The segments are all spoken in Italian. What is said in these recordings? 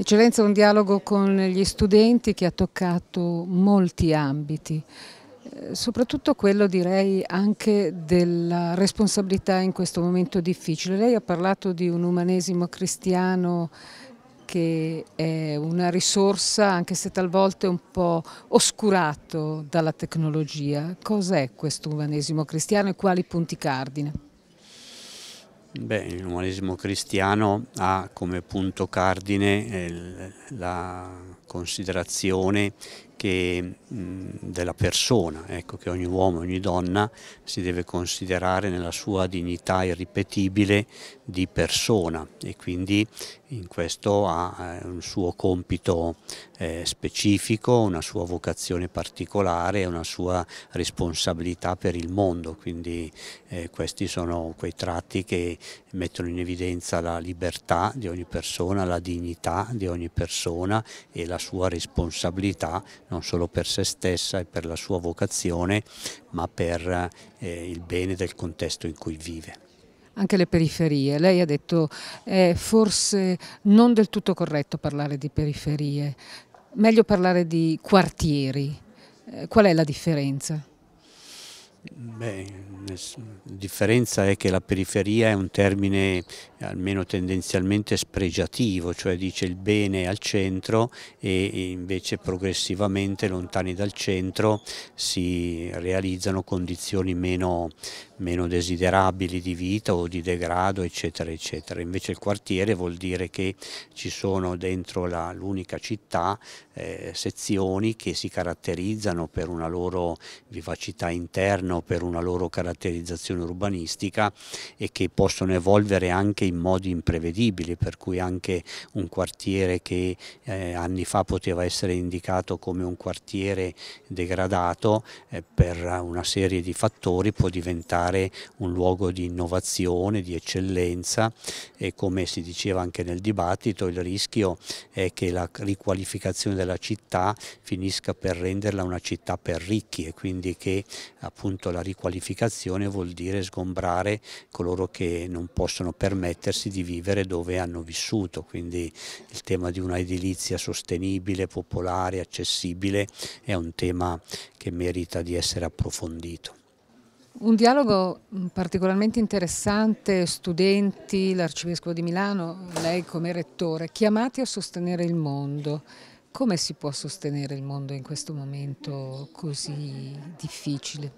Eccellenza, un dialogo con gli studenti che ha toccato molti ambiti, eh, soprattutto quello direi anche della responsabilità in questo momento difficile. Lei ha parlato di un umanesimo cristiano che è una risorsa anche se talvolta un po' oscurato dalla tecnologia. Cos'è questo umanesimo cristiano e quali punti cardine? Beh, il umanesimo cristiano ha come punto cardine eh, la considerazione che, della persona, ecco, che ogni uomo, ogni donna si deve considerare nella sua dignità irripetibile di persona e quindi in questo ha eh, un suo compito eh, specifico, una sua vocazione particolare, una sua responsabilità per il mondo, quindi eh, questi sono quei tratti che mettono in evidenza la libertà di ogni persona, la dignità di ogni persona e la sua responsabilità non solo per se stessa e per la sua vocazione, ma per eh, il bene del contesto in cui vive anche le periferie. Lei ha detto è forse non del tutto corretto parlare di periferie, meglio parlare di quartieri. Eh, qual è la differenza? Beh, la differenza è che la periferia è un termine almeno tendenzialmente spregiativo, cioè dice il bene al centro e invece progressivamente lontani dal centro si realizzano condizioni meno, meno desiderabili di vita o di degrado eccetera eccetera. Invece il quartiere vuol dire che ci sono dentro l'unica città eh, sezioni che si caratterizzano per una loro vivacità interna o per una loro caratterizzazione urbanistica e che possono evolvere anche in modi imprevedibili per cui anche un quartiere che eh, anni fa poteva essere indicato come un quartiere degradato eh, per una serie di fattori può diventare diventare un luogo di innovazione, di eccellenza e come si diceva anche nel dibattito il rischio è che la riqualificazione della città finisca per renderla una città per ricchi e quindi che appunto la riqualificazione vuol dire sgombrare coloro che non possono permettersi di vivere dove hanno vissuto, quindi il tema di una edilizia sostenibile, popolare, accessibile è un tema che merita di essere approfondito. Un dialogo mm, particolarmente interessante, studenti, l'Arcivescovo di Milano, lei come rettore, chiamati a sostenere il mondo. Come si può sostenere il mondo in questo momento così difficile?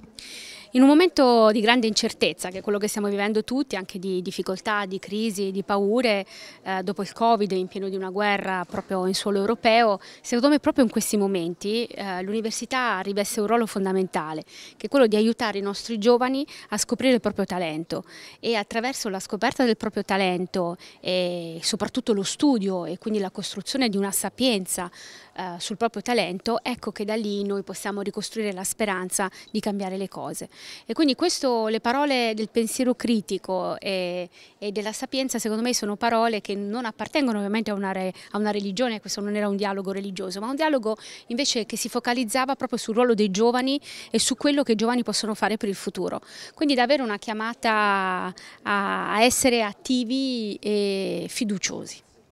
In un momento di grande incertezza, che è quello che stiamo vivendo tutti, anche di difficoltà, di crisi, di paure, eh, dopo il Covid, in pieno di una guerra proprio in suolo europeo, secondo me proprio in questi momenti eh, l'università riveste un ruolo fondamentale, che è quello di aiutare i nostri giovani a scoprire il proprio talento e attraverso la scoperta del proprio talento e soprattutto lo studio e quindi la costruzione di una sapienza eh, sul proprio talento, ecco che da lì noi possiamo ricostruire la speranza di cambiare le cose. E quindi questo, le parole del pensiero critico e, e, della sapienza secondo me sono parole che non appartengono ovviamente a una, re, a una religione, questo non era un dialogo religioso, ma un dialogo invece che si focalizzava proprio sul ruolo dei giovani e su quello che i giovani possono fare per il futuro. Quindi davvero una chiamata a, a essere attivi e fiduciosi.